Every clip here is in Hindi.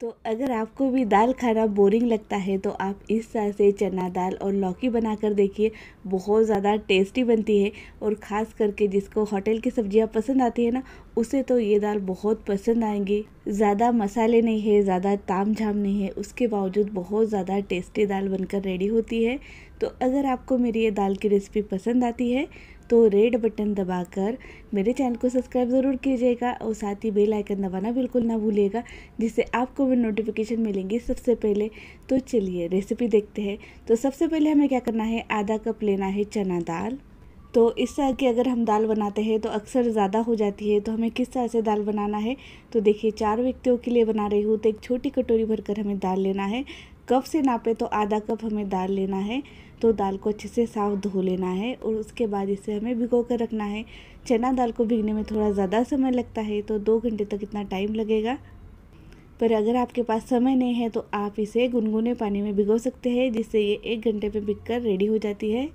तो अगर आपको भी दाल खाना बोरिंग लगता है तो आप इस तरह से चना दाल और लौकी बनाकर देखिए बहुत ज़्यादा टेस्टी बनती है और ख़ास करके जिसको होटल की सब्जियां पसंद आती है ना उसे तो ये दाल बहुत पसंद आएंगी ज़्यादा मसाले नहीं है ज़्यादा ताम झाम नहीं है उसके बावजूद बहुत ज़्यादा टेस्टी दाल बनकर रेडी होती है तो अगर आपको मेरी ये दाल की रेसिपी पसंद आती है तो रेड बटन दबाकर मेरे चैनल को सब्सक्राइब ज़रूर कीजिएगा और साथ ही बेल आइकन दबाना बिल्कुल ना भूलिएगा जिससे आपको भी नोटिफिकेशन मिलेंगी सबसे पहले तो चलिए रेसिपी देखते हैं तो सबसे पहले हमें क्या करना है आधा कप लेना है चना दाल तो इस तरह की अगर हम दाल बनाते हैं तो अक्सर ज़्यादा हो जाती है तो हमें किस तरह से दाल बनाना है तो देखिए चार व्यक्तियों के लिए बना रही हूँ तो एक छोटी कटोरी भरकर हमें दाल लेना है कप से नापे तो आधा कप हमें दाल लेना है तो दाल को अच्छे से साफ धो लेना है और उसके बाद इसे हमें भिगो कर रखना है चना दाल को भिगने में थोड़ा ज़्यादा समय लगता है तो दो घंटे तक इतना टाइम लगेगा पर अगर आपके पास समय नहीं है तो आप इसे गुनगुने पानी में भिगो सकते हैं जिससे ये एक घंटे में भिग कर रेडी हो जाती है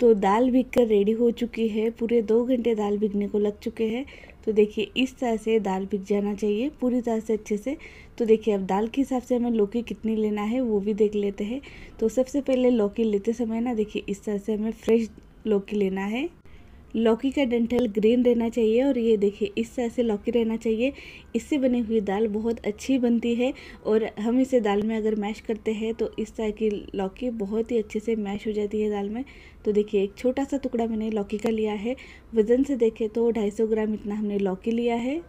तो दाल भिग कर रेडी हो चुकी है पूरे दो घंटे दाल भिगने को लग चुके हैं तो देखिए इस तरह से दाल पिक जाना चाहिए पूरी तरह से अच्छे से तो देखिए अब दाल के हिसाब से हमें लौकी कितनी लेना है वो भी देख लेते हैं तो सबसे पहले लौकी लेते समय ना देखिए इस तरह से हमें फ्रेश लौकी लेना है लौकी का डेंटल ग्रीन रहना चाहिए और ये देखिए इस तरह से लौकी रहना चाहिए इससे बनी हुई दाल बहुत अच्छी बनती है और हम इसे दाल में अगर मैश करते हैं तो इस तरह की लौकी बहुत ही अच्छे से मैश हो जाती है दाल में तो देखिए एक छोटा सा टुकड़ा मैंने लौकी का लिया है वज़न से देखें तो ढाई ग्राम इतना हमने लौकी लिया है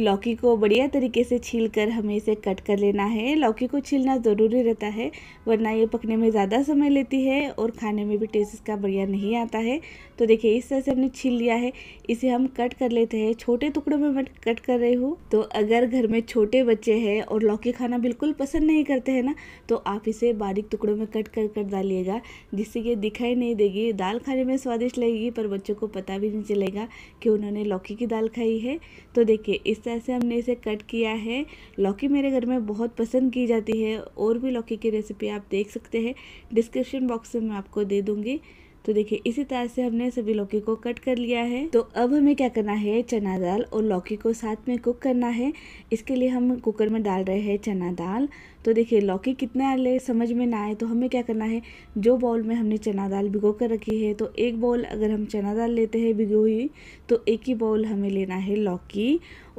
लौकी को बढ़िया तरीके से छील कर हमें इसे कट कर लेना है लौकी को छीलना ज़रूरी रहता है वरना ये पकने में ज़्यादा समय लेती है और खाने में भी टेस्ट इसका बढ़िया नहीं आता है तो देखिए इस तरह से हमने छील लिया है इसे हम कट कर लेते हैं छोटे टुकड़ों में मैं कट कर रहे हो तो अगर घर में छोटे बच्चे हैं और लौकी खाना बिल्कुल पसंद नहीं करते हैं ना तो आप इसे बारीक टुकड़ों में कट कर कर डालिएगा जिससे कि दिखाई नहीं देगी दाल खाने में स्वादिष्ट लगेगी पर बच्चों को पता भी नहीं चलेगा कि उन्होंने लौकी की दाल खाई है तो देखिए इस ऐसे हमने इसे कट किया है लौकी मेरे घर में बहुत पसंद की जाती है और भी लौकी की रेसिपी आप देख सकते हैं डिस्क्रिप्शन बॉक्स में मैं आपको दे दूँगी तो देखिए इसी तरह से हमने सभी लौकी को कट कर लिया है तो अब हमें क्या करना है चना दाल और लौकी को साथ में कुक करना है इसके लिए हम कुकर में डाल रहे हैं चना दाल तो देखिए लौकी कितने आले समझ में ना आए तो हमें क्या करना है जो बाउल में हमने चना दाल भिगो कर रखी है तो एक बाउल अगर हम चना दाल लेते हैं भिगो हुई तो एक ही बाउल हमें लेना है लौकी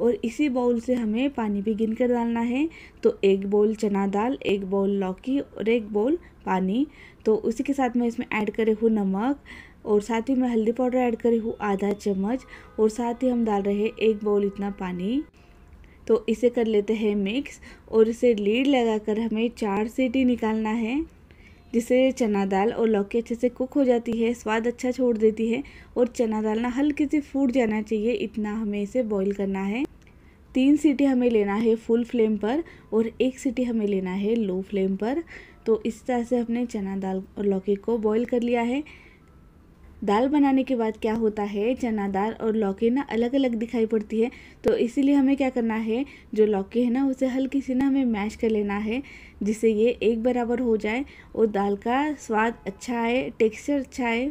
और इसी बाउल से हमें पानी भी गिन कर डालना है तो एक बाउल चना दाल एक बाउल लौकी और एक बाउल पानी तो उसी के साथ मैं इसमें ऐड करे हूँ नमक और साथ ही मैं हल्दी पाउडर ऐड करी हूँ आधा चम्मच और साथ ही हम डाल रहे हैं एक बाउल इतना पानी तो इसे कर लेते हैं मिक्स और इसे लीड लगाकर हमें चार सीटी निकालना है जिससे चना दाल और लौकी अच्छे से कुक हो जाती है स्वाद अच्छा छोड़ देती है और चना दाल ना हल्की सी फूट जाना चाहिए इतना हमें इसे बॉईल करना है तीन सीटी हमें लेना है फुल फ्लेम पर और एक सीटी हमें लेना है लो फ्लेम पर तो इस तरह से हमने चना दाल और लौकी को बॉईल कर लिया है दाल बनाने के बाद क्या होता है चना दाल और लौकी ना अलग अलग दिखाई पड़ती है तो इसीलिए हमें क्या करना है जो लौकी है ना उसे हल्की सी ना हमें मैश कर लेना है जिससे ये एक बराबर हो जाए और दाल का स्वाद अच्छा आए टेक्सचर अच्छा आए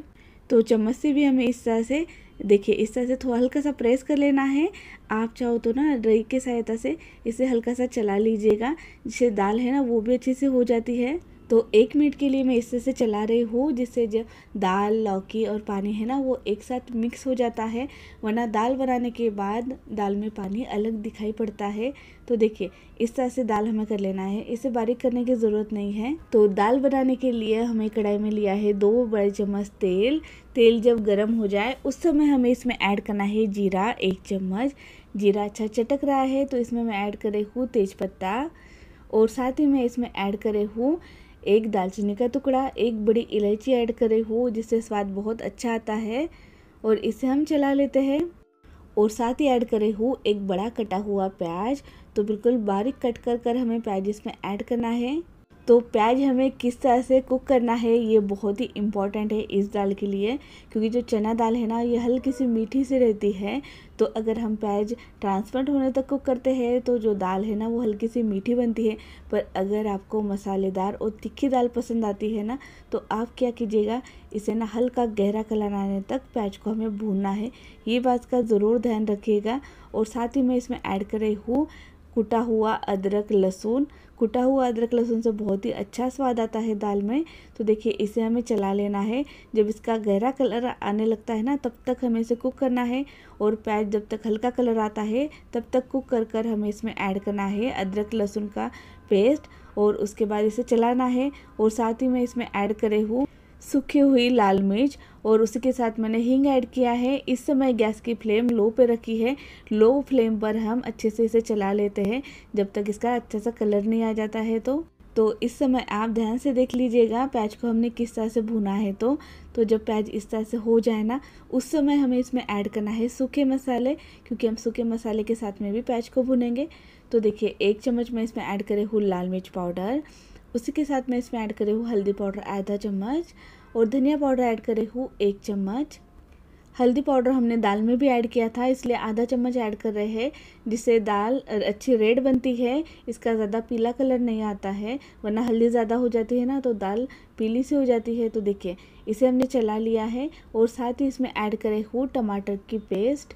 तो चम्मच से भी हमें इस तरह से देखिए इस तरह से थोड़ा हल्का सा प्रेस कर लेना है आप चाहो तो ना रई के सहायता से इसे हल्का सा चला लीजिएगा जिससे दाल है ना वो भी अच्छे से हो जाती है तो एक मिनट के लिए मैं इससे से चला रही हूँ जिससे जो दाल लौकी और पानी है ना वो एक साथ मिक्स हो जाता है वरना दाल बनाने के बाद दाल में पानी अलग दिखाई पड़ता है तो देखिए इस तरह से दाल हमें कर लेना है इसे बारीक करने की ज़रूरत नहीं है तो दाल बनाने के लिए हमें कढ़ाई में लिया है दो बड़े चम्मच तेल तेल जब गर्म हो जाए उस समय हमें इसमें ऐड करना है जीरा एक चम्मच जीरा अच्छा चटक रहा है तो इसमें मैं ऐड करे हूँ तेज़पत्ता और साथ ही मैं इसमें ऐड करे हूँ एक दालचीनी का टुकड़ा एक बड़ी इलायची ऐड करे हो जिससे स्वाद बहुत अच्छा आता है और इसे हम चला लेते हैं और साथ ही ऐड करे हो एक बड़ा कटा हुआ प्याज तो बिल्कुल बारीक कट कर कर हमें प्याज इसमें ऐड करना है तो प्याज हमें किस तरह से कुक करना है ये बहुत ही इम्पॉर्टेंट है इस दाल के लिए क्योंकि जो चना दाल है ना ये हल्की सी मीठी सी रहती है तो अगर हम प्याज ट्रांसफर्ट होने तक कुक करते हैं तो जो दाल है ना वो हल्की सी मीठी बनती है पर अगर आपको मसालेदार और तीखी दाल पसंद आती है ना तो आप क्या कीजिएगा इसे ना हल्का गहरा कलर आने तक प्याज को हमें भूनना है ये बात का ज़रूर ध्यान रखिएगा और साथ ही मैं इसमें ऐड कर रही हूँ कुटा हुआ अदरक लहसुन कुटा हुआ अदरक लहसुन से बहुत ही अच्छा स्वाद आता है दाल में तो देखिए इसे हमें चला लेना है जब इसका गहरा कलर आने लगता है ना तब तक हमें इसे कुक करना है और प्याज जब तक हल्का कलर आता है तब तक कुक कर कर हमें इसमें ऐड करना है अदरक लहसुन का पेस्ट और उसके बाद इसे चलाना है और साथ ही मैं इसमें ऐड करे हूँ सूखी हुई लाल मिर्च और उसी के साथ मैंने हींग ऐड किया है इस समय गैस की फ्लेम लो पे रखी है लो फ्लेम पर हम अच्छे से इसे चला लेते हैं जब तक इसका अच्छा सा कलर नहीं आ जाता है तो तो इस समय आप ध्यान से देख लीजिएगा प्याज को हमने किस तरह से भुना है तो तो जब प्याज इस तरह से हो जाए ना उस समय हमें इसमें ऐड करना है सूखे मसाले क्योंकि हम सूखे मसाले के साथ में भी प्याज को भुनेंगे तो देखिए एक चम्मच मैं इसमें ऐड करे हूँ लाल मिर्च पाउडर उसी के साथ मैं इसमें ऐड करी हूँ हल्दी पाउडर आधा चम्मच और धनिया पाउडर ऐड करे हूँ एक चम्मच हल्दी पाउडर हमने दाल में भी ऐड किया था इसलिए आधा चम्मच ऐड कर रहे हैं जिससे दाल अच्छी रेड बनती है इसका ज़्यादा पीला कलर नहीं आता है वरना हल्दी ज़्यादा हो जाती है ना तो दाल पीली सी हो जाती है तो देखिए इसे हमने चला लिया है और साथ ही इसमें ऐड करे हूँ टमाटर की पेस्ट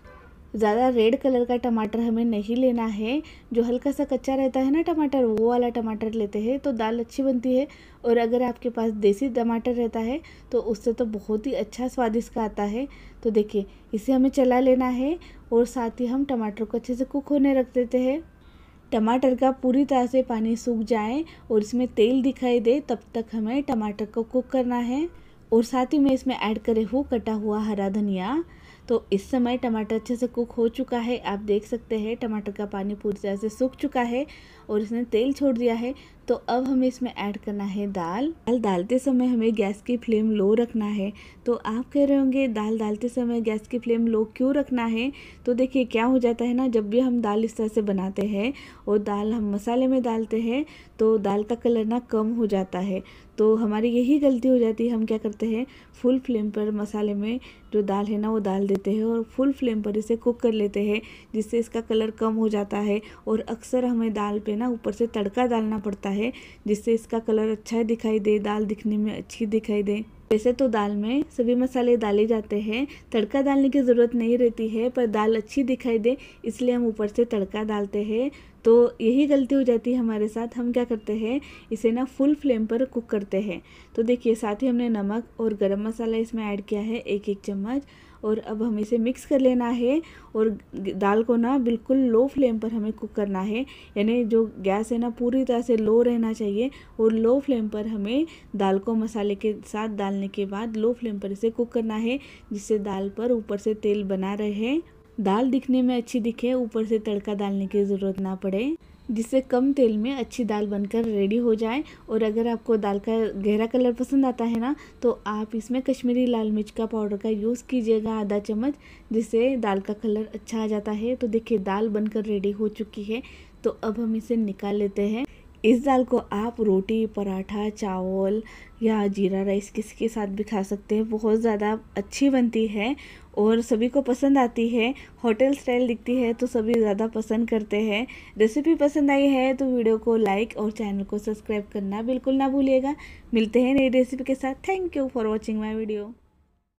ज़्यादा रेड कलर का टमाटर हमें नहीं लेना है जो हल्का सा कच्चा रहता है ना टमाटर वो वाला टमाटर लेते हैं तो दाल अच्छी बनती है और अगर आपके पास देसी टमाटर रहता है तो उससे तो बहुत ही अच्छा स्वादिष्ट का आता है तो देखिए इसे हमें चला लेना है और साथ ही हम टमाटर को अच्छे से कुक होने रख देते हैं टमाटर का पूरी तरह से पानी सूख जाए और इसमें तेल दिखाई दे तब तक हमें टमाटर को कुक करना है और साथ ही मैं इसमें ऐड करे हूँ कटा हुआ हरा धनिया तो इस समय टमाटर अच्छे से कुक हो चुका है आप देख सकते हैं टमाटर का पानी पूरी तरह से सूख चुका है और इसने तेल छोड़ दिया है तो अब हमें इसमें ऐड करना है दाल दाल डालते समय हमें गैस की फ्लेम लो रखना है तो आप कह रहे होंगे दाल डालते समय गैस की फ्लेम लो क्यों रखना है तो देखिए क्या हो जाता है ना जब भी हम दाल इस तरह से बनाते हैं और दाल हम मसाले में डालते हैं तो दाल का कलर ना कम हो जाता है तो हमारी यही गलती हो जाती है हम क्या करते हैं फुल फ्लेम पर मसाले में जो दाल है ना वो डाल देते हैं और फुल फ्लेम पर इसे कुक कर लेते हैं जिससे इसका कलर कम हो जाता है और अक्सर हमें दाल पे ना ऊपर से तड़का डालना पड़ता है है जिससे इसका कलर अच्छा दिखाई दे दाल दिखने में अच्छी दिखाई दे वैसे तो दाल में सभी मसाले डाले जाते हैं तड़का डालने की ज़रूरत नहीं रहती है पर दाल अच्छी दिखाई दे इसलिए हम ऊपर से तड़का डालते हैं तो यही गलती हो जाती है हमारे साथ हम क्या करते हैं इसे ना फुल फ्लेम पर कुक करते हैं तो देखिए साथ ही हमने नमक और गरम मसाला इसमें ऐड किया है एक एक चम्मच और अब हम इसे मिक्स कर लेना है और दाल को ना बिल्कुल लो फ्लेम पर हमें कुक करना है यानी जो गैस है ना पूरी तरह से लो रहना चाहिए और लो फ्लेम पर हमें दाल को मसाले के साथ डालने के बाद लो फ्लेम पर इसे कुक करना है जिससे दाल पर ऊपर से तेल बना रहे दाल दिखने में अच्छी दिखे ऊपर से तड़का डालने की ज़रूरत ना पड़े जिससे कम तेल में अच्छी दाल बनकर रेडी हो जाए और अगर आपको दाल का गहरा कलर पसंद आता है ना तो आप इसमें कश्मीरी लाल मिर्च का पाउडर का यूज़ कीजिएगा आधा चम्मच जिससे दाल का कलर अच्छा आ जाता है तो देखिए दाल बनकर रेडी हो चुकी है तो अब हम इसे निकाल लेते हैं इस दाल को आप रोटी पराठा चावल या जीरा राइस किसी के साथ भी खा सकते हैं बहुत ज़्यादा अच्छी बनती है और सभी को पसंद आती है होटल स्टाइल दिखती है तो सभी ज़्यादा पसंद करते हैं रेसिपी पसंद आई है तो वीडियो को लाइक और चैनल को सब्सक्राइब करना बिल्कुल ना भूलिएगा मिलते हैं नई रेसिपी के साथ thank you for watching my video